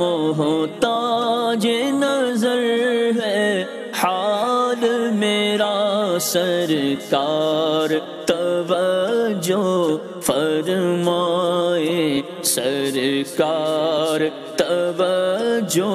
मोहताज नजर है हाल मेरा सरकार तवज्जो फरमाए सरकार तवज्जो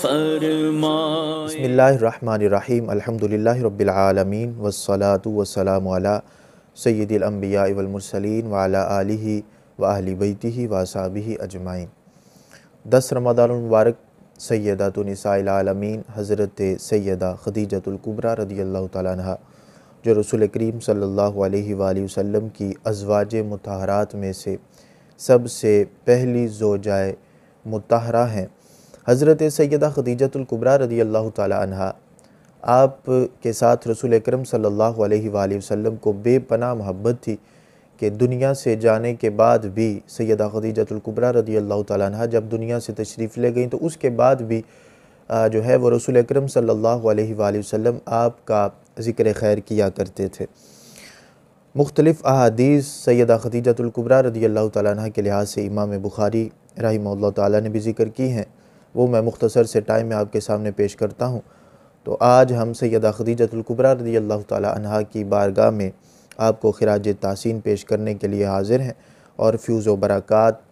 फरमाए बिस्मिल्लाहिर्रहमानिर्रहीम अल्हम्दुलिल्लाहि रब्बिल आलमीन वस्सलातु वस्सलामु अला सय्यिदिल अंबिया वल मुरसलीन व अला आलिहि व अहली बैतिहि व असहाबिहि अजमाइन दस रमदानमबारक सैदा तनिसालमीन हज़रत सैदा खदीजतुल्कुबरा रदी अल्लाह तह जो रसुल करीम सल्लल्लाहु वसम की अजवाज मतहरात में से सबसे पहली जो जाए मतहरा हैं हज़रत सैदा खदीजतुल्कुबरा रदी अल्लाह तह आप के साथ रसुल करम सल्ला वसम को बेपना महब्बत थी कि दुनिया से जाने के बाद भी सैदा खदीजतुल्कुबरा रदी अल्लाह तह जब दुनिया से तशरीफ़ ले गई तो उसके बाद भी जो है वो रसूल अक्रम सल्ला वसम आपका ज़िक्र खैर किया करते थे मुख्तलफ़ अहदीस सैदा खदीजतुल्कुबरा रदी अल्लाह तह के लिहाज से इमाम बुखारी रही तभी ने भी ज़िक्र की हैं वो मैं मुख्तसर से टाइम में आपके सामने पेश करता हूँ तो आज हम सैदा खदीजतुल्कुबरा रदी अल्लाह तह की बारगाह में आपको खराज तहसिन पेश करने के लिए हाजिर हैं और फ्यूज़ व बरक़ात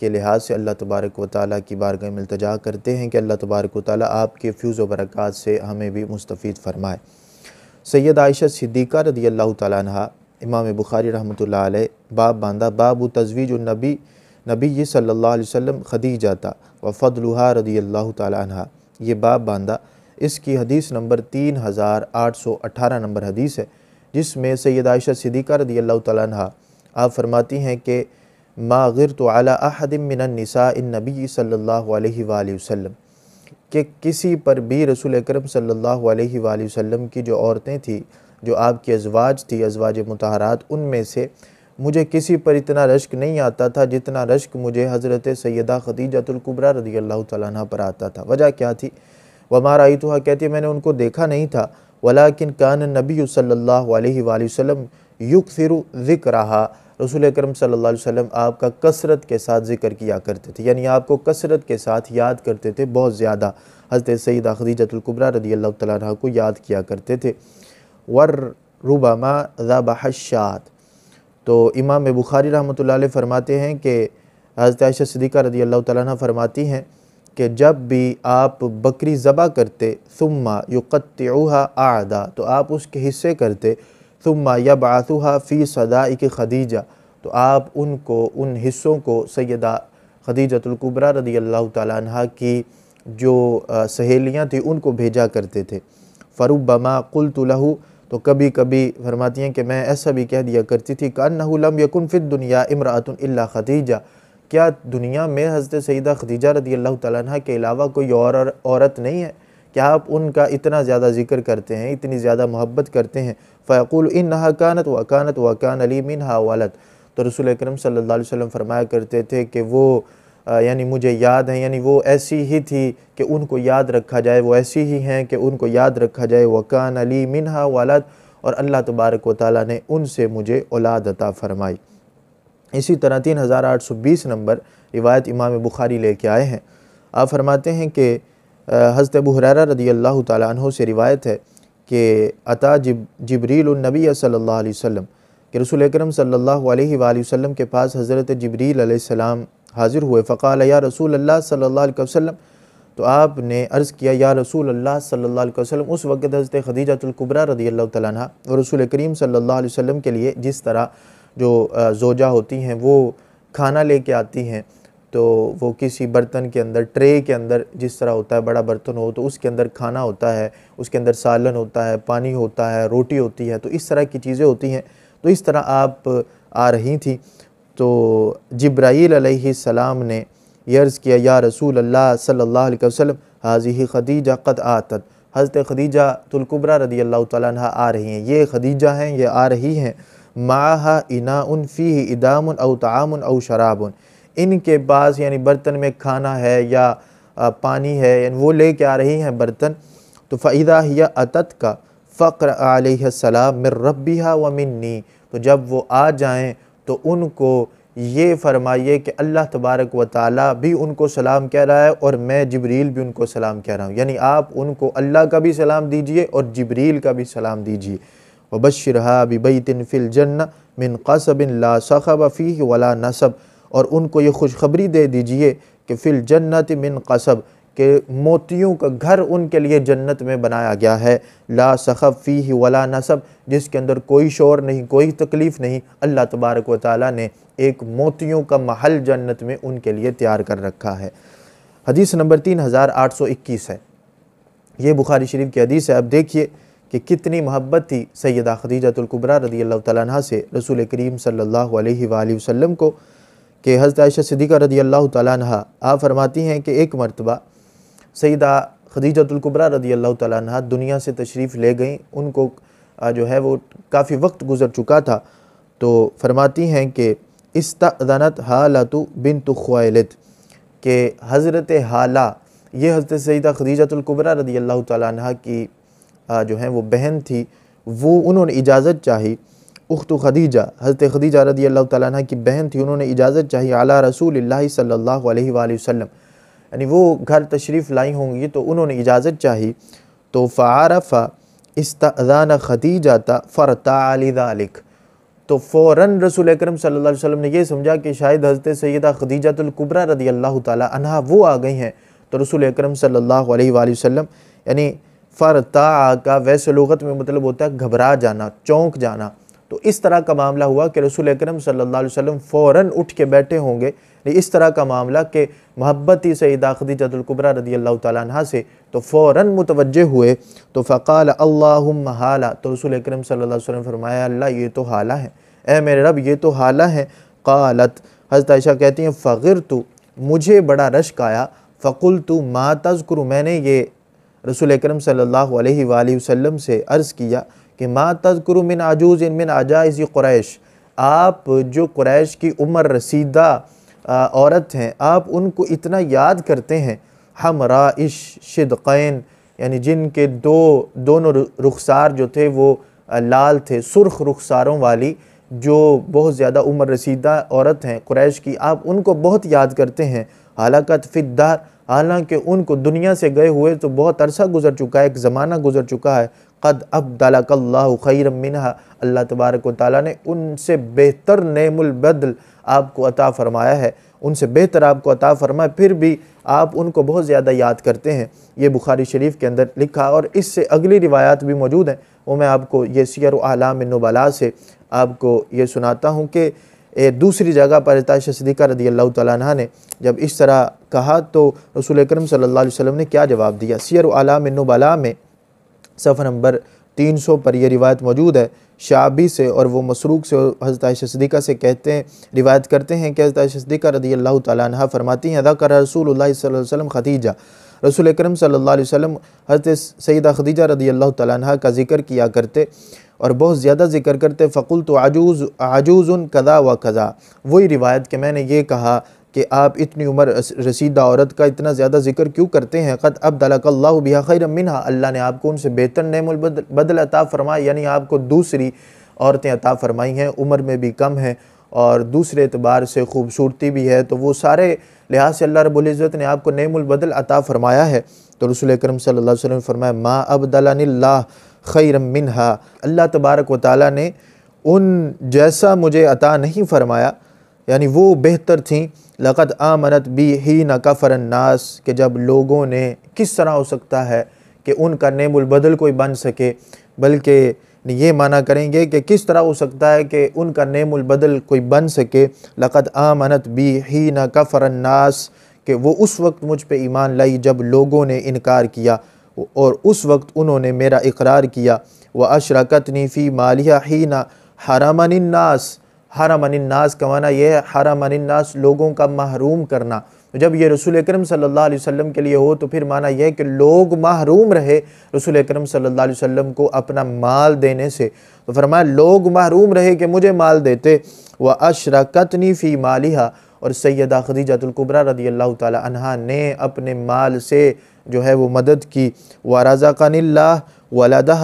के लिहाज से अल्लाह तबारक व ताली की बारगह में इल्तजा करते हैं कि अल्लाह तबारक व आपके फ्यूज़ व बरक़ात से हमें भी मुस्तफ़ फरमाए सैयद आयशा सिद्दीक़ा रदी अल्लाह तह इमाम बुखारी रहमत बाप बंदा बाब तजवीज नबी नबी सल्ला वसम जाता व फ़दलुहा रदी अल्लाह तह ये बाब बंदा इसकी हदीस नंबर तीन हज़ार आठ सौ अठारह नंबर हदीस है जिसमें सैद आयशा सिद्दीक़ा रदी अल्लाह तह आप फरमाती हैं कि मागिर तो अलादिमिनसा इन नबी सल्ला वसम कि किसी पर भी रसूल अक्रम सल्ला वसम की जो औरतें थीं जो आपकी अजवाज थी अजवाज मतहरात उनमें से मुझे किसी पर इतना रश्क नहीं आता था जितना रश्क मुझे हज़रत सैदा ख़दीजतुल्कुबरा रदी अल्लाह तह पर आता था वजह क्या थी वमा राई तो कहती मैंने उनको देखा नहीं था वलाकिन कान नबी सल्ला वसम युग फिर ज़िक रहा रसूल करम सल्ला वसम आपका कसरत के साथ ज़िक्र किया करते थे यानी आपको कसरत के साथ याद करते थे बहुत ज़्यादा हजरत सईद खदीजतुल्कुबरा रदी अल्लाह तह को याद किया करते थे वर रुबामा शात तो इमाम बुखारी रहमत फ़रमाते हैं कि हज़रत आयशा सदीक़ा रदी अल्लाह तरमाती फरमाती हैं कि जब भी आप बकरी ज़बा करते सुम्मा युकतूहा आदा तो आप उसके हिस्से करते सुम्मा या बासुहा फ़ी सदाई के खदीजा तो आप उनको उन हिस्सों को सैदा खदीजतुल्कुबरा रदी अल्लाह तह की जो सहेलियाँ थी उनको भेजा करते थे फ़रुबमा कुल तुलहू तो कभी कभी फरमाती हैं कि मैं ऐसा भी कह दिया करती थी कान यकुन फ़िद दुनिया इमरातन खदीजा क्या दुनिया में हज़रत सईदा खदीजा रदी अल्लाह तह के अलावा कोई और, और औरत नहीं है क्या आप उनका इतना ज़्यादा जिक्र करते हैं इतनी ज़्यादा मोहब्बत करते हैं फ़ैकुल इन नहाकानत वकानत वकान अली मिन वालत तो रसूल अक्रम सल्ला वसम फरमाया करते थे कि वो यानी मुझे याद है यानी वो ऐसी ही थी कि उनको याद रखा जाए वो ऐसी ही हैं कि उनको याद रखा जाए वकान अली मिन हावालत और अल्लाह तबारक व ताली ने उनसे मुझे औलाद अता फ़रमाई इसी तरह तीन हज़ार आठ सौ बीस नंबर रिवायत इमाम बुखारी लेके आए हैं आप फरमाते हैं कि हज़रत अबू हुरैरा रदी अल्लाह तु से रिवायत है कि अता जिब जबरीलनबी सल्ला वसम कि रसूल अक्रम सल्ला के पास हज़रत जबरीलम हाज़िर हुए फ़काल या रसूल अल्लाह सल्ला तो आपने अर्ज़ किया या रसूल अल्लाह सल्ला वसम उस वक़्त हज़रत खदीजातुल्कुबरा रदी अल्लाह तह और रसूल करीम सल्ला वसम के लिए जिस तरह जो जोजा होती हैं वो खाना लेके आती हैं तो वो किसी बर्तन के अंदर ट्रे के अंदर जिस तरह होता है बड़ा बर्तन हो तो उसके अंदर खाना होता है उसके अंदर सालन होता है पानी होता है रोटी होती है तो इस तरह की चीज़ें होती हैं तो इस तरह आप आ रही थी तो जब्राईल सलाम ने यर्ज़ किया या रसूल अल्लाह सल्लल्लाहु अलैहि वसल्लम हाजी खदीजा कद आतत हज़रत खदीजा तुलकुबरा रदी अल्लाह तह आ रही हैं ये खदीजा हैं ये आ रही हैं माह इना उन फ़ी इदाम अवताम अव शराब इनके पास यानी बर्तन में खाना है या पानी है यानी वो ले के आ रही हैं बर्तन तो फ़ैदा या अतत का फ़क्र आलम मिर रबी व मिन्नी तो जब वो आ जाएँ तो उनको ये फरमाइए कि अल्लाह तबारक व ताली भी उनको सलाम कह रहा है और मैं जबरील भी उनको सलाम कह रहा हूँ यानी आप उनको अल्लाह का भी सलाम दीजिए और जबरील का भी सलाम दीजिए वबशरहा बिबैतिन फ़िल जन्न मिन कसबिन ला सखब फ़ी वला नसब और उनको ये खुशखबरी दे दीजिए कि फ़िल जन्नत मिन कसब के मोतियों का घर उनके लिए जन्नत में बनाया गया है ला सखब फ़ी वला नसब जिसके अंदर कोई शोर नहीं कोई तकलीफ़ नहीं अल्लाह तबारक व ने एक मोतियों का महल जन्नत में उनके लिए तैयार कर रखा है हदीस नंबर तीन हज़ार आठ सौ इक्कीस है ये बुखारी शरीफ की हदीस है अब देखिए कि कितनी मोहब्बत थी सैदा खदीजतुल्कुबरा रदी अल्लाह तह से रसूल करीम सल्ला वसम को कि हज़रत आयशा सिद्दीक़ा रदी अल्लाह तहा आ फरमाती हैं कि एक मरतबा सैदा खदीजतुल्कुबरा रदी अल्लाह तह दुनिया से तशरीफ़ ले गई उनको जो है वो काफ़ी वक्त गुज़र चुका था तो फरमाती हैं कि इस्तनत हालातु बिन ख्वालत के हज़रत हाला ये हज़रत सैदा खदीजतुल्कुबरा रदी अल्लाह तहा की जो हैं वो बहन थी वो उन्होंने इजाज़त चाही उख्त खदीजा हज़रत खदीजा रदी अल्लाह ताली की बहन थी उन्होंने इजाज़त चाही आला रसूल सल्ला वसम यानी वो घर तशरीफ़ लाई होंगी तो उन्होंने इजाज़त चाही तो फ़ारफ़ा इस्तान खदीजा था फ़रता अलीक तो फ़ौर रसूल अक्रम सल्ला वसम ने यह समझा कि शायद हज़रत सैदा खदीजातुल्कुबरा रदी अल्लाह तह वो आ गई हैं तो रसूल अक्रम सल्ला वसम यानी फ़रता का वैसे लगत में मतलब होता है घबरा जाना चौंक जाना तो इस तरह का मामला हुआ कि रसूल अक्रम सल्ला वसम फ़ौर उठ के बैठे होंगे इस तरह का मामला कि ही से ईदाखदी जदलकुबरा रदी अल्लाह तह से तो फ़ौर मुतवज हुए तो फ़काल अल्लाम हाला तो रसूल अक्रम सल्ला वसम फरमाया अल्लाह ये तो हाला है ए मेरे रब ये तो हाला है कालत हज़त आयशा कहती हैं फ़िर तो मुझे बड़ा रश्क आया फ़कुल तो तज़ करूँ मैंने ये रसूल अक्रम सल्ला से अर्ज़ किया कि माँ तस्कुर मिन आजूज इन मिन आजाइज क्रैश आप जो क्रैश की उम्र रसीदा औरत हैं आप उनको इतना याद करते हैं हम राइश शिदक़ैन यानी जिनके दो दोनों रुखसार जो थे वो लाल थे सुर्ख रुखसारों वाली जो बहुत ज़्यादा उम्र रसीदा औरत हैं क्रैश की आप उनको बहुत याद करते हैं हालाकत फ़िदार हालांकि उनको दुनिया से गए हुए तो बहुत अरसा गुजर चुका है एक ज़माना गुजर चुका है कद अब दलाकल्ला खैर अल्लाह तबारक ताली ने उनसे बेहतर नेमुलबदल आपको अता फ़रमाया है उनसे बेहतर आपको अता फ़रमाए फिर भी आप उनको बहुत ज़्यादा याद करते हैं ये बुखारी शरीफ के अंदर लिखा और इससे अगली रिवायात भी मौजूद हैं वो मैं आपको ये सैर आलाम नबाला से आपको ये सुनाता हूँ कि ए, दूसरी जगह पर तायशा सिद्दीक़ा रदी अल्लाह तह ने जब इस तरह कहा तो रसूल करम सल्ला वसम ने क्या जवाब दिया सियर आलाम नबला में सफ़र नंबर तीन सौ पर यह रिवायत मौजूद है शाबी से और वो मसरूक से हज़रत सदीक़ा से कहते हैं रिवायत करते हैं कि हज़रत सदीक़ा रदी अल्लाह तह फरमाती हैं अदा कर रसूल वसम खदीजा रसूल करम सल्ला वसम हज़रत सईदा खदीजा रदी अल्लाह तह का जिक्र किया करते और बहुत ज़्यादा जिक्र करते फ़कुल तो आजूज़ आजूज़ कदा व कदा वही रिवायत कि मैंने ये कहा कि आप इतनी उम्र रसीदा औरत का इतना ज़्यादा जिक्र क्यों करते हैं ख़त अब दलाकल्ला बिया खैर मिनहा अल्लाह ने आपको उनसे बेहतर नमल बदल अता फरमाए यानी आपको दूसरी औरतें अता फ़रमाई हैं उम्र में भी कम है और दूसरे अतबार से खूबसूरती भी है तो वो सारे लिहाज से अल्लाह रबुल्ज़त ने आपको नमबदल अता फ़रमाया है तो रसूल करम सल्ला वसम फरमाया माँ दला खैर मिनहा अल्लाह तबारक व ताली ने उन जैसा मुझे अता नहीं फ़रमाया यानी वो बेहतर थी लक़त आमनत बी ही न कफरन्नास के जब लोगों ने किस तरह हो सकता है कि उनका नेमुलबदल कोई बन सके बल्कि ये माना करेंगे कि किस तरह हो सकता है कि उनका नेमुलबदल कोई बन सके लक़त आमनत बी ही न कफरन्नास कि वो उस वक्त मुझ पर ईमान लाई जब लोगों ने इनकार किया और उस वक्त उन्होंने मेरा इकरार किया व अशरकत नीफ़ी मालिया ही ना नास हरा मनन्नास का माना यह है हरा मनन्नास लोगों का महरूम करना तो जब ये रसूल अक्रम सल्लल्लाहु के लिए हो तो फिर माना यह कि लोग महरूम रहे रसूल अक्रम सल्लल्लाहु को अपना माल देने से तो फरमाया लोग महरूम रहे कि मुझे माल देते व अशरकतनी फ़ी मालिहा और सैदा खदीजतुल्कुबरा रदी अल्लाह तहा ने अपने माल से जो है वो मदद की व रज़ा कनिल्ला वलादा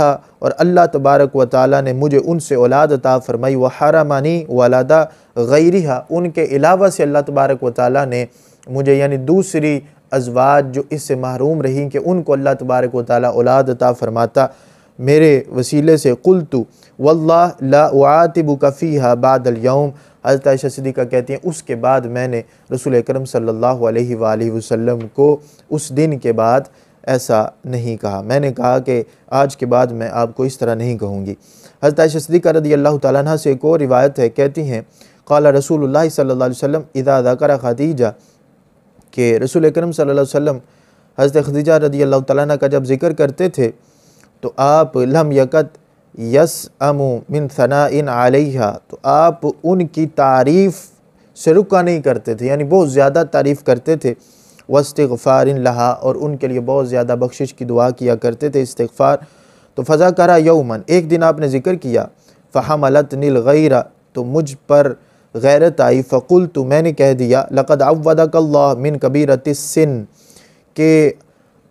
और अल्लाह तबारक व ताली ने मुझे उनसे औलाद अता फ़रमाई व मानी वालदा गैरिहा उनके अलावा से अल्लाह तबारक व ताली ने मुझे यानी दूसरी अजवाज जो इससे महरूम रहीं कि उनको अल्लाह तबारक व ताली औलाद अता फ़रमाता मेरे वसीले से कुल तो वल्ला लातिब कफ़ी हा बादल यौम हजरत आयशा का कहती हैं उसके बाद मैंने रसूल अक्रम सल्ला वसम को उस दिन के बाद ऐसा नहीं कहा मैंने कहा कि आज के बाद मैं आपको इस तरह नहीं कहूँगी हजरत शसदी का रदी अल्लाह तह से एक और रिवायत है कहती हैं कला रसूल सल्ला वसम इदा दाकर खदीजा के रसूल करम सल्ला वसम हज़रत खदीजा रदी अल्लाह तह का जब जिक्र करते थे तो आप लम यकत यस अमू मिन सना इन आलिया तो आप उनकी तारीफ़ से रुका नहीं करते थे यानी बहुत ज़्यादा तारीफ़ करते थे वस्तफ़ार लहा और उनके लिए बहुत ज़्यादा बख्शिश की दुआ किया करते थे इस्तफ़ार तो फ़ज़ा करा यौमन एक दिन आपने ज़िक्र किया फ़हम अलत नील गैरा तो मुझ पर गैरत आई फ़कुल तो मैंने कह दिया लक़द अवदकल्ला मिन कबीरत सिन के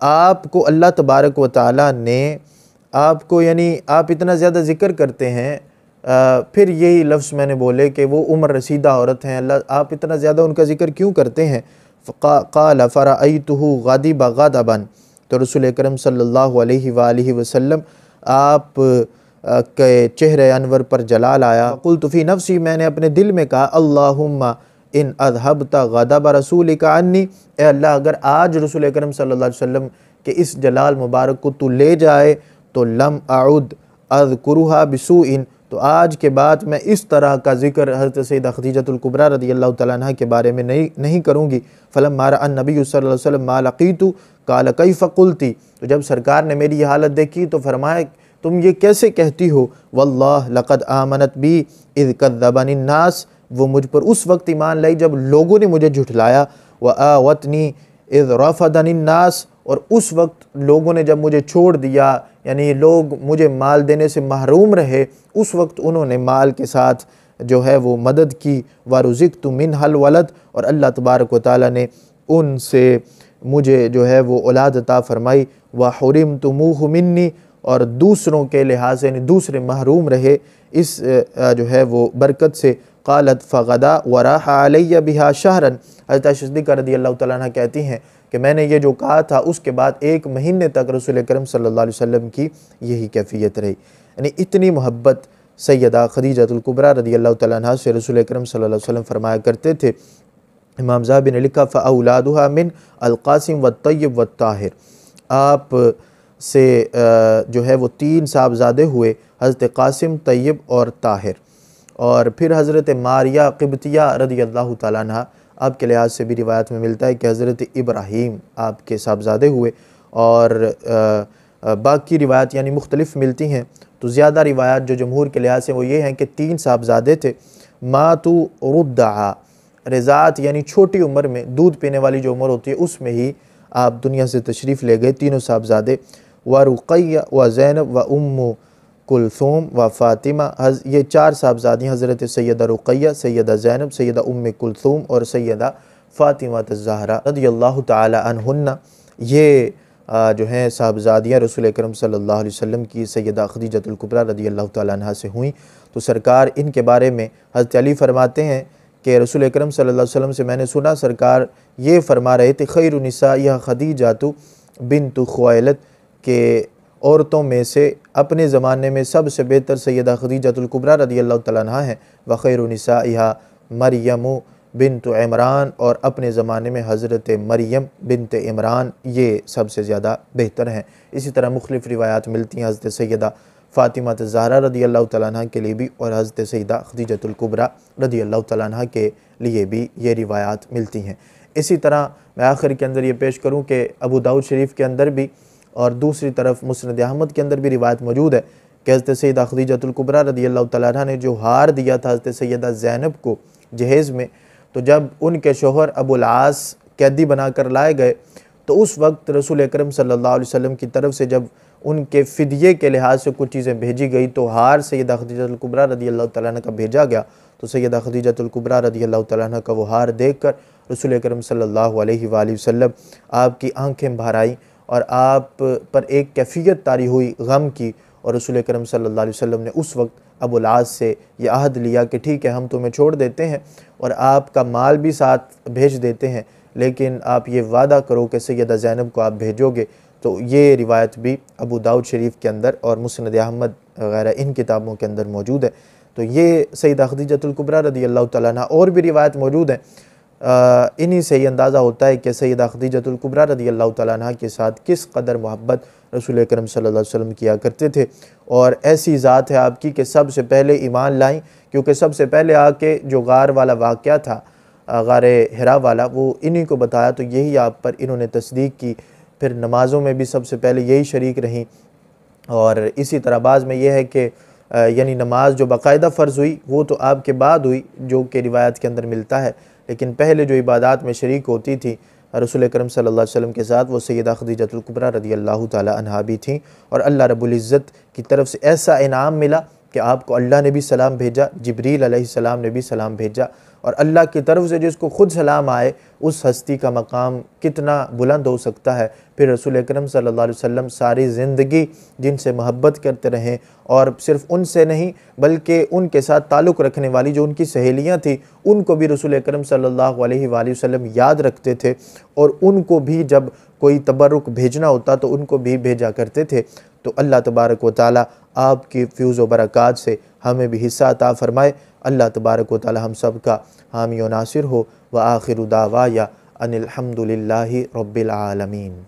आपको अल्लाह तबारक व ताली ने आपको यानी आप इतना ज़्यादा ज़िक्र करते हैं आ, फिर यही लफ्ज़ मैंने बोले कि वो उम्र रसीदा औरत हैं अल्लाह आप इतना ज़्यादा उनका ज़िक्र क्यों करते हैं क़ाल फ़रातु गदिब गदबन तो रसूल करम सल्लल्लाहु आप के चेहरे अनवर पर जलाल आया कुल तुफ़ी नफसी मैंने अपने दिल में कहा अल्लाहुम्मा इन अजहब तदब रसूल का अन्नी अल्लाह अगर आज रसूल करम सल्ला वसम के इस जलाल मुबारक को तू ले जाए तो लम आउद अद कुरुहा बसू इन तो आज के बाद मैं इस तरह का जिक्र हज़रत सैद खदीजतुल्कुबरा रदी अल्लाह तह के बारे में नहीं नहीं करूँगी फ़लम मारा अन नबी वसम तो काल कई फ़कुलती तो जब सरकार ने मेरी हालत देखी तो फरमाए तुम ये कैसे कहती हो वल्लाह लक़द आमनत बी इज़ नास वो मुझ पर उस वक्त ईमान लाई जब लोगों ने मुझे झुठलाया व आवतनी इज़ नास और उस वक्त लोगों ने जब मुझे छोड़ दिया यानी लोग मुझे माल देने से महरूम रहे उस वक्त उन्होंने माल के साथ जो है वो मदद की वारुज़िक तो मिन हल वलत और अल्लाह तबारक ताली ने उनसे मुझे जो है वो औलाद अता फ़रमाई व हरिम तो मुँह मिन्नी और दूसरों के लिहाज यानी दूसरे महरूम रहे इस जो है वो बरकत से क़ालत फ़दा वरा हालिया बिहा शहरन हजरत रदी अल्लाह तह कहती हैं कि मैंने ये जो कहा था उसके बाद एक महीने तक रसूल करम सल्ला वसम की यही कैफियत रही यानी इतनी मोहब्बत सैदा खदीजतुल्कुबरा रदी अल्लाह तह से रसूल करम सल्ला वसम फरमाया करते थे इमाम साहब ने लिखा फ़ाउलादा मिन अलकासिम व तय्यब व ताहिर आप से जो है वो तीन साहबजादे हुए हज़रत कासिम तयब और ताहिर और फिर हज़रत मारिया किबतिया रदी अल्लाह तह आपके लिहाज से भी रिवायत में मिलता है कि हज़रत इब्राहीम आपके साहबजादे हुए और बाकी रिवायत यानी मुख्तलिफ मिलती हैं तो ज़्यादा रिवायात जो जमहूर के लिहाज से वो ये हैं कि तीन साहबजादे थे मातु रुदा रज़ात यानी छोटी उम्र में दूध पीने वाली जो उम्र होती है उसमें ही आप दुनिया से तशरीफ़ ले गए तीनों साहबजादे व रुकैया व जैनब व उमू कुलसूम व फ़ातिमा हज ये चार साहबजादी हज़रत सैदा रुक़ैया सैदा ज़ैनब सैदा उम कुलसूम और सैदा फ़ातिमा तजहरा रदी अल्लाह ये जो हैं साहबजादियाँ रसूल करम सल्ला वसम की सैदा खदीजतुल्कुबरा रदी अल्लाह तह से हुई तो सरकार इनके बारे में हज़रत अली फरमाते हैं कि रसूल अक्रम सल्ला वसम से मैंने सुना सरकार ये फरमा रहे थे खैरनसा यह खदीजातु बिन तो ख़्वालत के औरतों में से अपने ज़माने में सबसे बेहतर सैदा खदीजतुल्कुबरा रदी अल्लाह तह है वख़ैरनिसा मरियम बिन तो इमरान और अपने ज़माने में हज़रत मरियम बिन तो इमरान ये सबसे ज़्यादा बेहतर हैं इसी तरह मुख्तफ रिवायात मिलती हैं हज़रत सैदा फ़ातिमा तहरा रदी अल्लाह तह के लिए भी और हज़रत सैदा खदीजतुल्कुबरा रदी अल्लाह तह के लिए भी ये रिवायात मिलती हैं इसी तरह मैं आखिर के अंदर ये पेश करूँ कि अबू दाऊद शरीफ के अंदर भी और दूसरी तरफ मुसरद अहमद के अंदर भी रिवायत मौजूद है कि हज़रत सैद खदीजतुल्कुबरा रदी अल्लाह तला ने जो हार दिया था हज़रत सैदा ज़ैनब को जहेज़ में तो जब उनके शोहर अबुलास कैदी बना कर लाए गए तो उस वक्त रसूल अक्रम सल्ला वसम की तरफ से जब उनके फ़दिये के लिहाज से कुछ चीज़ें भेजी गई तो हार सैद अखदीजतुल्कुबरा रदी अल्लाह तला का भेजा गया तो सैद अखदीजतुल्कुबरा रदी अल्लाह तला का वो हार देख कर रसूल करम सल्ला वसम आपकी आँखें भर आईं और आप पर एक कैफियत तारी हुई गम की और रसूल करम सल्ला वसम ने उस वक्त अबुलाज से यह अहद लिया कि ठीक है हम तुम्हें छोड़ देते हैं और आपका माल भी साथ भेज देते हैं लेकिन आप ये वादा करो कि सैद जैनब को आप भेजोगे तो ये रिवायत भी अबू दाऊद शरीफ के अंदर और मुसनद अहमद वगैरह इन किताबों के अंदर मौजूद है तो ये सईद खदीजतुल्कुबरा रदी अल्लाह तौर और भी रिवायत मौजूद हैं इन्हीं से ये अंदाज़ा होता है कि सैद अखदीजतुल्कुबरा रदी अल्लाह तह के साथ किस कदर मोहब्बत रसूल करम सल्ला वसम किया करते थे और ऐसी ज़ात है आपकी कि सबसे पहले ईमान लाएं क्योंकि सबसे पहले आके जो गार वाला वाक़ था गार हरा वाला वो इन्हीं को बताया तो यही आप पर इन्होंने तस्दीक की फिर नमाज़ों में भी सबसे पहले यही शरीक रहीं और इसी तरह बाज़ में यह है कि यानी नमाज जो बाकायदा फ़र्ज़ हुई वो तो आपके बाद हुई जो कि रिवायत के अंदर मिलता है लेकिन पहले जो इबादत में शरीक होती थी रसूल करम सल्लल्लाहु अलैहि वसल्लम के साथ वो सैदा खदीजतुल्कुबरा रदी अल्लाह तहा भी थी और अल्लाह रबुल्ज़त की तरफ से ऐसा इनाम मिला कि आपको अल्लाह ने भी सलाम भेजा जबरील सलाम ने भी सलाम भेजा और अल्लाह की तरफ से जिसको ख़ुद सलाम आए उस हस्ती का मकाम कितना बुलंद हो सकता है फिर रसूल सल्लल्लाहु सल्ला वसल्लम सारी ज़िंदगी जिनसे मोहब्बत करते रहें और सिर्फ उनसे नहीं बल्कि उनके साथ ताल्लुक़ रखने वाली जो उनकी सहेलियाँ थी उनको भी रसूल सल्लल्लाहु सल्ला वसम याद रखते थे और उनको भी जब कोई तबरुक भेजना होता तो उनको भी भेजा करते थे तो अल्लाह तबारक व ताली आपकी फ्यूज़ व बरक़ात से हमें भी हिस्सा अता फ़रमाए अल्लाह तबारक वाली हम सब का हामी नासिर हो व आखिर दावा या अनिलहमदिल्ला रबालमीन